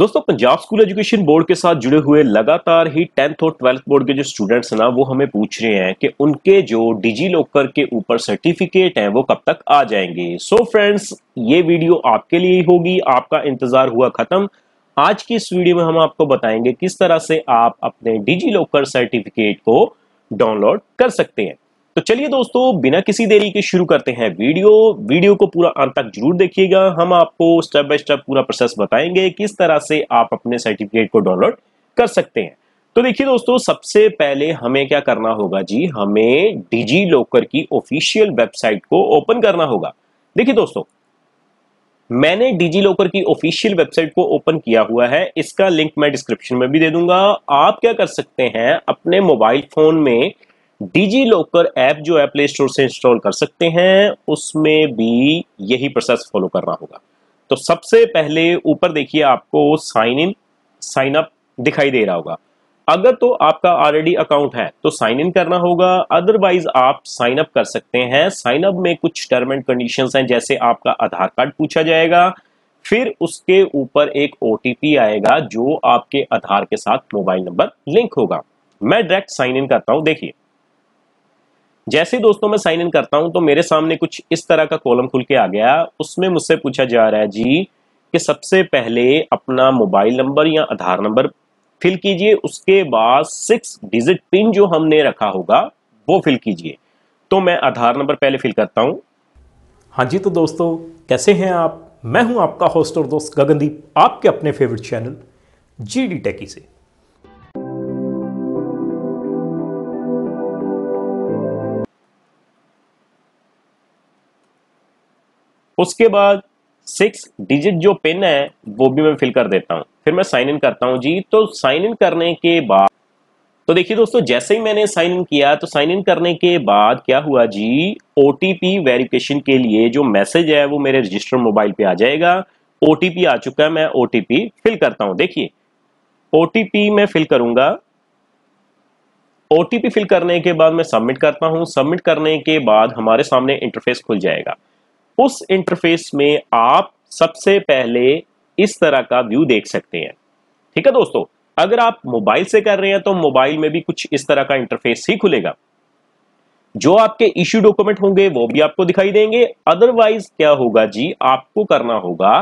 दोस्तों Punjab school education board के साथ जुड़े हुए लगातार ही टेंथ और ट्वेल्थ बोर्ड के जो स्टूडेंट्स हैं ना वो हमें पूछ रहे हैं कि उनके जो डिजी लॉकर के ऊपर सर्टिफिकेट हैं वो कब तक आ जाएंगे सो so फ्रेंड्स ये वीडियो आपके लिए होगी आपका इंतजार हुआ खत्म आज की इस वीडियो में हम आपको बताएंगे किस तरह से आप अपने डिजी लॉकर सर्टिफिकेट को डाउनलोड कर सकते हैं तो चलिए दोस्तों बिना किसी देरी के शुरू करते हैं वीडियो वीडियो को पूरा अंत तक जरूर देखिएगा हम आपको स्टेप बाय स्टेप पूरा प्रोसेस बताएंगे किस तरह से आप अपने सर्टिफिकेट को डाउनलोड कर सकते हैं तो देखिए दोस्तों सबसे पहले हमें क्या करना होगा जी हमें डिजी लॉकर की ऑफिशियल वेबसाइट को ओपन करना होगा देखिए दोस्तों मैंने डिजी लॉकर की ऑफिशियल वेबसाइट को ओपन किया हुआ है इसका लिंक मैं डिस्क्रिप्शन में भी दे दूंगा आप क्या कर सकते हैं अपने मोबाइल फोन में डीजी लॉकर ऐप जो है प्ले स्टोर से इंस्टॉल कर सकते हैं उसमें भी यही प्रोसेस फॉलो करना होगा तो सबसे पहले ऊपर देखिए आपको साइन इन साइन अप दिखाई दे रहा होगा अगर तो आपका ऑलरेडी अकाउंट है तो साइन इन करना होगा अदरवाइज आप साइन अप कर सकते हैं साइन अप में कुछ टर्म एंड कंडीशन हैं जैसे आपका आधार कार्ड पूछा जाएगा फिर उसके ऊपर एक ओ आएगा जो आपके आधार के साथ मोबाइल नंबर लिंक होगा मैं डायरेक्ट साइन इन करता हूं देखिए जैसे ही दोस्तों मैं साइन इन करता हूं तो मेरे सामने कुछ इस तरह का कॉलम खुल के आ गया उसमें मुझसे पूछा जा रहा है जी कि सबसे पहले अपना मोबाइल नंबर या आधार नंबर फिल कीजिए उसके बाद सिक्स डिजिट पिन जो हमने रखा होगा वो फिल कीजिए तो मैं आधार नंबर पहले फिल करता हूं हाँ जी तो दोस्तों कैसे हैं आप मैं हूं आपका होस्ट और दोस्त गगनदीप आपके अपने favourite channel G D techy से उसके बाद सिक्स डिजिट जो पिन है वो भी मैं फिल कर देता हूँ फिर मैं साइन इन करता हूँ जी तो साइन इन करने के बाद तो देखिए दोस्तों जैसे ही मैंने साइन इन किया तो साइन इन करने के बाद क्या हुआ जी ओ वेरिफिकेशन के लिए जो मैसेज है वो मेरे रजिस्टर मोबाइल पे आ जाएगा ओ आ चुका है मैं ओ फिल करता हूँ देखिए ओ मैं फिल करूंगा ओ फिल करने के बाद मैं सबमिट करता हूँ सबमिट करने के बाद हमारे सामने इंटरफेस खुल जाएगा उस इंटरफेस में आप सबसे पहले इस तरह का व्यू देख सकते हैं ठीक है दोस्तों अगर आप मोबाइल से कर रहे हैं तो मोबाइल में भी कुछ इस तरह का इंटरफेस ही खुलेगा जो आपके इश्यू डॉक्यूमेंट होंगे वो भी आपको दिखाई देंगे अदरवाइज क्या होगा जी आपको करना होगा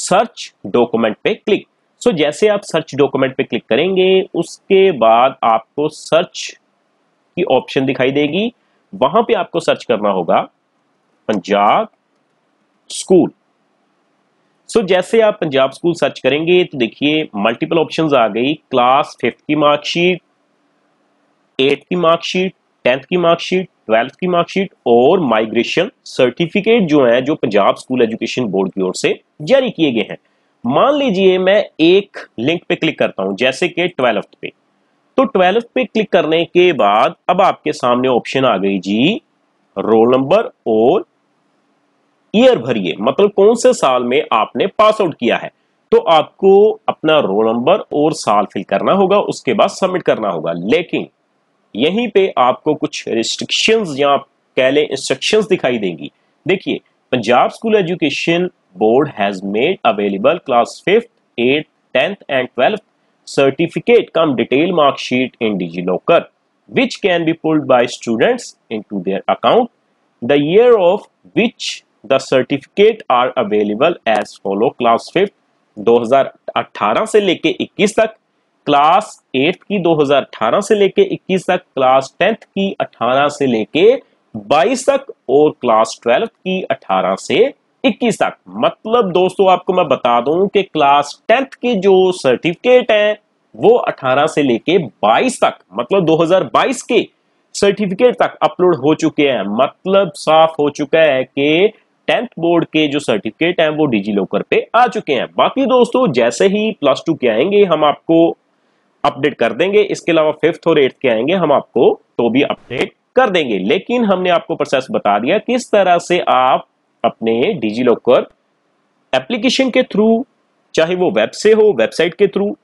सर्च डॉक्यूमेंट पे क्लिक सो जैसे आप सर्च डॉक्यूमेंट पे क्लिक करेंगे उसके बाद आपको सर्च की ऑप्शन दिखाई देगी वहां पे आपको सर्च करना होगा पंजाब स्कूल सो so, जैसे आप पंजाब स्कूल सर्च करेंगे तो देखिए मल्टीपल ऑप्शंस आ गई क्लास फिफ्थ की मार्कशीट एट की मार्कशीट टेंथ की मार्कशीट ट्वेल्थ की मार्कशीट और माइग्रेशन सर्टिफिकेट जो है जो पंजाब स्कूल एजुकेशन बोर्ड की ओर से जारी किए गए हैं मान लीजिए मैं एक लिंक पे क्लिक करता हूं जैसे कि ट्वेल्थ पे तो ट्वेल्थ पे क्लिक करने के बाद अब आपके सामने ऑप्शन आ गई जी रोल नंबर और ईयर भरिए मतलब कौन से साल में आपने पास आउट किया है तो आपको अपना रोल नंबर और साल फिल करना होगा उसके बाद सबमिट करना होगा लेकिन यहीं पे आपको कुछ रिस्ट्रिक्शंस या कह लें इंस्ट्रक्शन दिखाई देंगी देखिए Punjab school education board has made available class fifth eight tenth and twelfth certificate cum detail marksheet in DigiLocker which can be pulled by students in to their account the year of which the certificate are available as follow class fifth 2018 से लेके 21 तक class eight की 2018 से लेके 21 तक class tenth की 18 से लेके 22 तक और क्लास ट्वेल्थ की 18 से 21 तक मतलब दोस्तों आपको मैं बता दूं कि क्लास टेंथ के जो सर्टिफिकेट हैं वो 18 से लेके 22 तक मतलब 2022 के सर्टिफिकेट तक अपलोड हो चुके हैं मतलब साफ हो चुका है कि टेंथ बोर्ड के जो सर्टिफिकेट हैं वो डिजी लॉकर पे आ चुके हैं बाकी दोस्तों जैसे ही प्लस टू के आएंगे हम आपको अपडेट कर देंगे इसके अलावा फिफ्थ और एट्थ के आएंगे हम आपको तो भी अपडेट कर देंगे लेकिन हमने आपको प्रोसेस बता दिया किस तरह से आप अपने डिजी लॉकर एप्लीकेशन के थ्रू चाहे वो वेब से हो वेबसाइट के थ्रू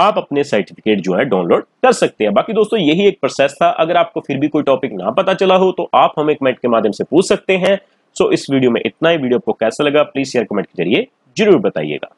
आप अपने सर्टिफिकेट जो है डाउनलोड कर सकते हैं बाकी दोस्तों यही एक प्रोसेस था अगर आपको फिर भी कोई टॉपिक ना पता चला हो तो आप हमें कमेंट के माध्यम से पूछ सकते हैं सो so, इस वीडियो में इतना ही वीडियो आपको कैसा लगा प्लीज शेयर कमेंट के जरिए जरूर बताइएगा